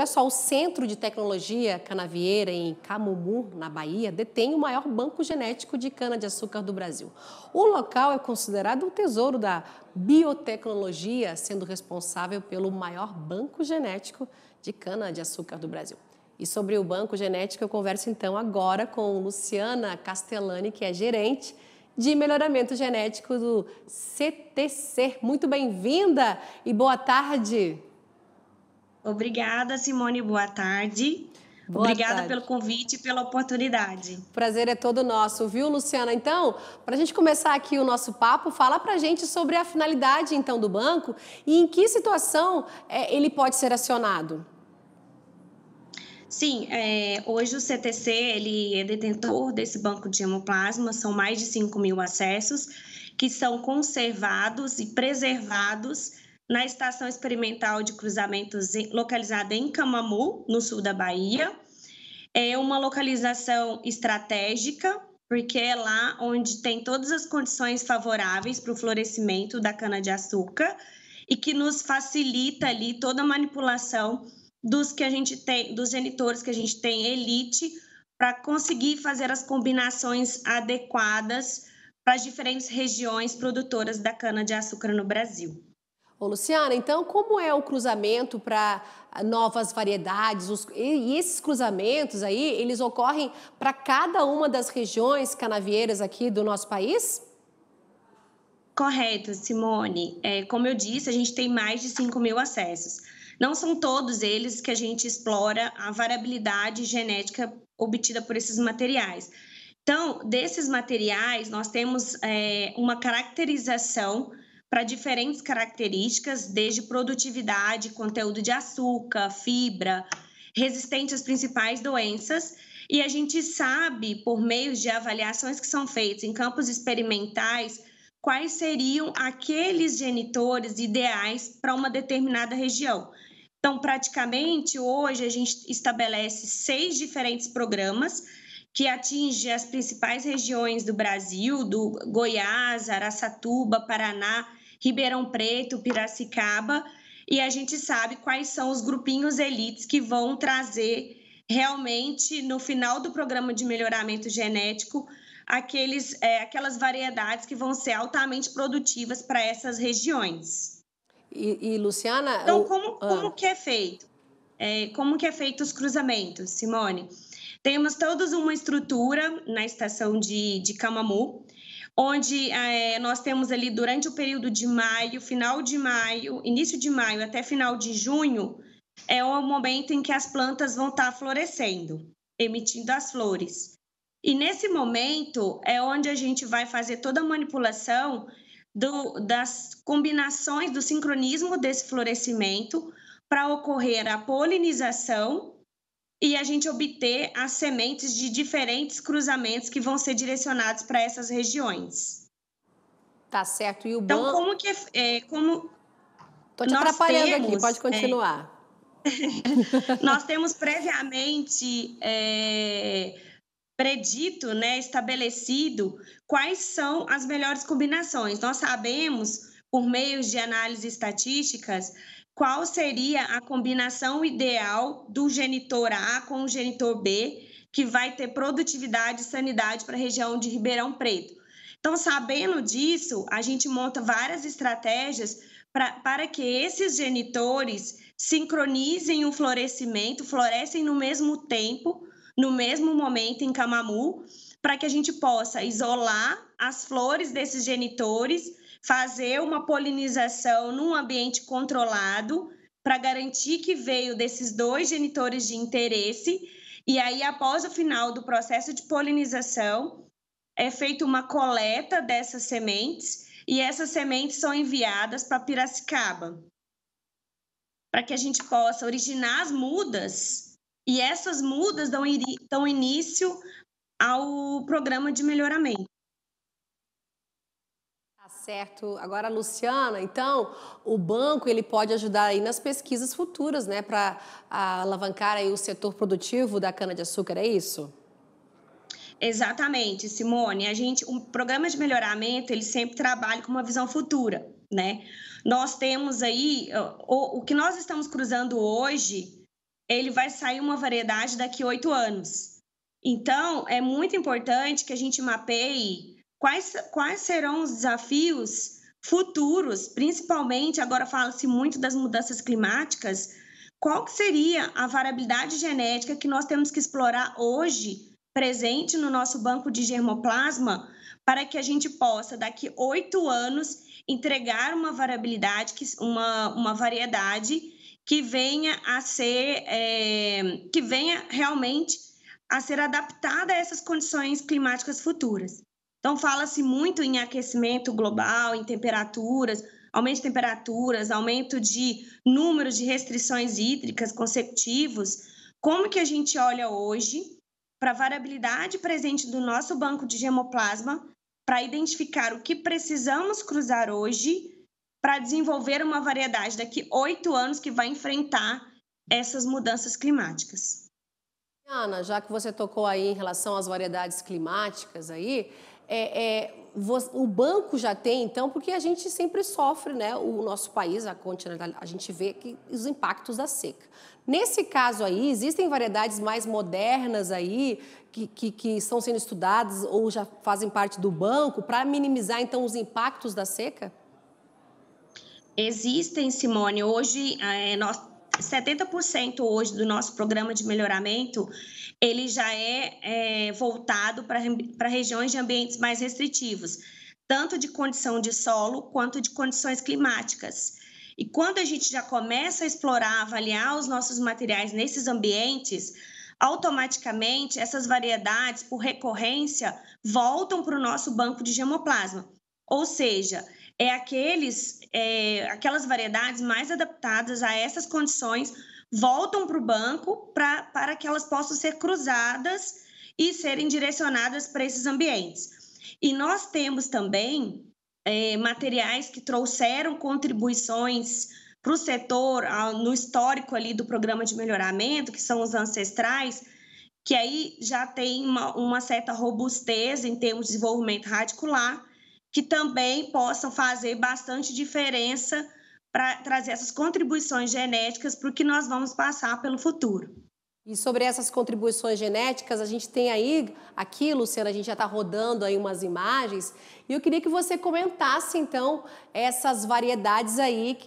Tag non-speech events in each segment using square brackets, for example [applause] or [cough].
Olha só, o Centro de Tecnologia Canavieira, em Camumu, na Bahia, detém o maior banco genético de cana-de-açúcar do Brasil. O local é considerado um tesouro da biotecnologia, sendo responsável pelo maior banco genético de cana-de-açúcar do Brasil. E sobre o banco genético, eu converso então agora com Luciana Castellani, que é gerente de melhoramento genético do CTC. Muito bem-vinda e boa tarde! Obrigada, Simone. Boa tarde. Boa Obrigada tarde. pelo convite e pela oportunidade. Prazer é todo nosso, viu, Luciana? Então, para a gente começar aqui o nosso papo, fala para a gente sobre a finalidade, então, do banco e em que situação é, ele pode ser acionado. Sim, é, hoje o CTC ele é detentor desse banco de hemoplasma, são mais de 5 mil acessos que são conservados e preservados na Estação Experimental de Cruzamentos localizada em Camamu, no sul da Bahia. É uma localização estratégica, porque é lá onde tem todas as condições favoráveis para o florescimento da cana-de-açúcar e que nos facilita ali toda a manipulação dos que a gente tem, dos genitores que a gente tem elite para conseguir fazer as combinações adequadas para as diferentes regiões produtoras da cana de açúcar no Brasil. Ô, Luciana, então como é o cruzamento para novas variedades? Os, e esses cruzamentos aí, eles ocorrem para cada uma das regiões canavieiras aqui do nosso país? Correto, Simone. É, como eu disse, a gente tem mais de 5 mil acessos. Não são todos eles que a gente explora a variabilidade genética obtida por esses materiais. Então, desses materiais, nós temos é, uma caracterização para diferentes características, desde produtividade, conteúdo de açúcar, fibra, resistente às principais doenças. E a gente sabe, por meio de avaliações que são feitas em campos experimentais, quais seriam aqueles genitores ideais para uma determinada região. Então, praticamente hoje a gente estabelece seis diferentes programas que atingem as principais regiões do Brasil, do Goiás, Araçatuba, Paraná, Ribeirão Preto, Piracicaba, e a gente sabe quais são os grupinhos elites que vão trazer realmente no final do programa de melhoramento genético aqueles, é, aquelas variedades que vão ser altamente produtivas para essas regiões. E, e Luciana, então como, como ah. que é feito? É, como que é feito os cruzamentos, Simone? Temos todos uma estrutura na estação de, de Camamu, onde é, nós temos ali durante o período de maio, final de maio, início de maio até final de junho, é o momento em que as plantas vão estar tá florescendo, emitindo as flores. E nesse momento é onde a gente vai fazer toda a manipulação do, das combinações do sincronismo desse florescimento para ocorrer a polinização e a gente obter as sementes de diferentes cruzamentos que vão ser direcionados para essas regiões. Tá certo. E o então, como que é, é, como Tô te nós atrapalhando temos, aqui, pode é, continuar. É... [laughs] nós temos previamente é... predito, né, estabelecido quais são as melhores combinações. Nós sabemos por meio de análises estatísticas qual seria a combinação ideal do genitor A com o genitor B, que vai ter produtividade e sanidade para a região de Ribeirão Preto. Então, sabendo disso, a gente monta várias estratégias pra, para que esses genitores sincronizem o florescimento, florescem no mesmo tempo, no mesmo momento em Camamu, para que a gente possa isolar as flores desses genitores fazer uma polinização num ambiente controlado para garantir que veio desses dois genitores de interesse. E aí, após o final do processo de polinização, é feita uma coleta dessas sementes e essas sementes são enviadas para Piracicaba para que a gente possa originar as mudas e essas mudas dão, dão início ao programa de melhoramento certo. Agora, Luciana, então, o banco ele pode ajudar aí nas pesquisas futuras, né, para alavancar aí o setor produtivo da cana-de-açúcar, é isso? Exatamente, Simone. A gente, o programa de melhoramento, ele sempre trabalha com uma visão futura, né? Nós temos aí o, o que nós estamos cruzando hoje, ele vai sair uma variedade daqui a oito anos. Então, é muito importante que a gente mapeie Quais, quais serão os desafios futuros, principalmente agora fala-se muito das mudanças climáticas, qual que seria a variabilidade genética que nós temos que explorar hoje, presente no nosso banco de germoplasma, para que a gente possa, daqui oito anos, entregar uma variabilidade, uma, uma variedade que venha a ser, é, que venha realmente a ser adaptada a essas condições climáticas futuras. Então, fala-se muito em aquecimento global, em temperaturas, aumento de temperaturas, aumento de número de restrições hídricas consecutivos. Como que a gente olha hoje para a variabilidade presente do nosso banco de gemoplasma para identificar o que precisamos cruzar hoje para desenvolver uma variedade daqui oito anos que vai enfrentar essas mudanças climáticas? Ana, já que você tocou aí em relação às variedades climáticas aí, é, é, o banco já tem, então, porque a gente sempre sofre, né? O nosso país, a continental, a gente vê que os impactos da seca. Nesse caso aí, existem variedades mais modernas aí que, que, que estão sendo estudadas ou já fazem parte do banco para minimizar, então, os impactos da seca? Existem, Simone. Hoje é, nós 70% hoje do nosso programa de melhoramento ele já é, é voltado para regiões de ambientes mais restritivos, tanto de condição de solo quanto de condições climáticas. E quando a gente já começa a explorar, avaliar os nossos materiais nesses ambientes, automaticamente essas variedades, por recorrência, voltam para o nosso banco de gemoplasma. Ou seja, é aqueles, é, aquelas variedades mais adaptadas a essas condições voltam para o banco pra, para que elas possam ser cruzadas e serem direcionadas para esses ambientes. E nós temos também é, materiais que trouxeram contribuições para o setor, no histórico ali do programa de melhoramento, que são os ancestrais, que aí já tem uma, uma certa robustez em termos de desenvolvimento radicular, que também possam fazer bastante diferença para trazer essas contribuições genéticas para o que nós vamos passar pelo futuro. E sobre essas contribuições genéticas, a gente tem aí, aqui, Luciana, a gente já está rodando aí umas imagens, e eu queria que você comentasse, então, essas variedades aí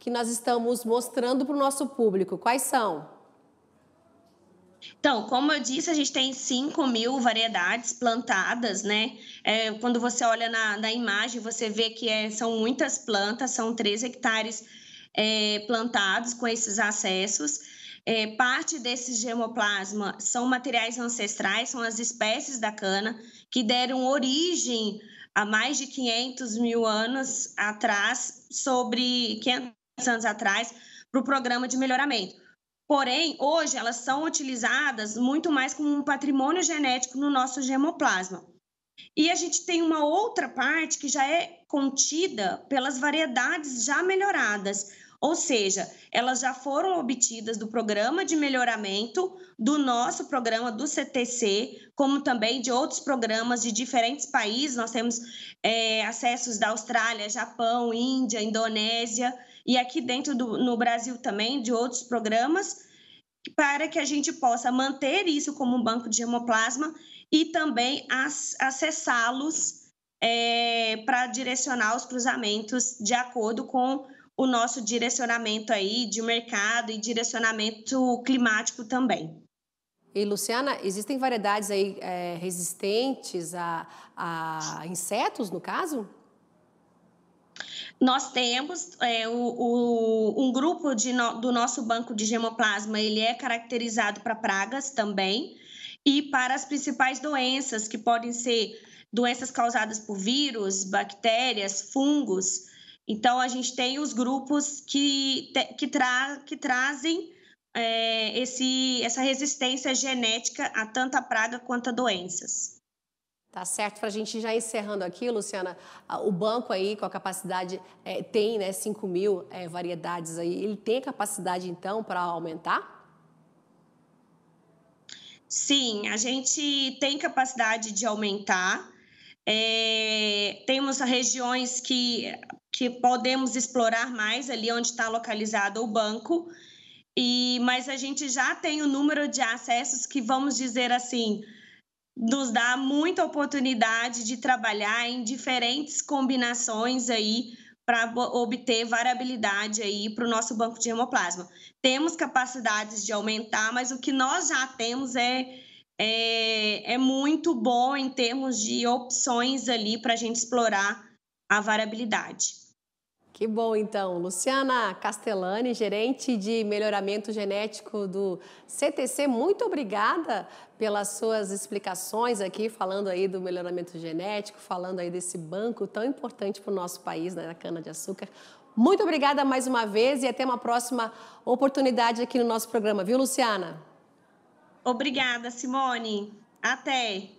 que nós estamos mostrando para o nosso público. Quais são? Então, como eu disse, a gente tem 5 mil variedades plantadas, né? É, quando você olha na, na imagem, você vê que é, são muitas plantas, são 3 hectares é, plantados com esses acessos. É, parte desses germoplasma são materiais ancestrais, são as espécies da cana que deram origem há mais de 500 mil anos atrás, sobre 500 anos atrás, para o programa de melhoramento. Porém, hoje elas são utilizadas muito mais como um patrimônio genético no nosso gemoplasma. E a gente tem uma outra parte que já é contida pelas variedades já melhoradas, ou seja, elas já foram obtidas do programa de melhoramento do nosso programa do CTC, como também de outros programas de diferentes países. Nós temos é, acessos da Austrália, Japão, Índia, Indonésia e aqui dentro do no Brasil também de outros programas para que a gente possa manter isso como um banco de hemoplasma e também acessá-los é, para direcionar os cruzamentos de acordo com o nosso direcionamento aí de mercado e direcionamento climático também. E, Luciana, existem variedades aí é, resistentes a, a insetos, no caso? Nós temos é, o, o, um grupo de no, do nosso banco de gemoplasma, ele é caracterizado para pragas também e para as principais doenças, que podem ser doenças causadas por vírus, bactérias, fungos. Então, a gente tem os grupos que, que, tra, que trazem é, esse, essa resistência genética a tanta praga quanto a doenças. Tá certo? Para a gente já encerrando aqui, Luciana, o banco aí com a capacidade, é, tem né, 5 mil é, variedades aí, ele tem a capacidade então para aumentar? Sim, a gente tem capacidade de aumentar. É, temos regiões que, que podemos explorar mais ali onde está localizado o banco, e, mas a gente já tem o número de acessos que vamos dizer assim nos dá muita oportunidade de trabalhar em diferentes combinações aí para obter variabilidade aí para o nosso banco de hemoplasma. Temos capacidades de aumentar, mas o que nós já temos é, é, é muito bom em termos de opções ali para a gente explorar a variabilidade. Que bom, então. Luciana Castellani, gerente de melhoramento genético do CTC, muito obrigada pelas suas explicações aqui, falando aí do melhoramento genético, falando aí desse banco tão importante para o nosso país, né, da cana-de-açúcar. Muito obrigada mais uma vez e até uma próxima oportunidade aqui no nosso programa, viu, Luciana? Obrigada, Simone. Até!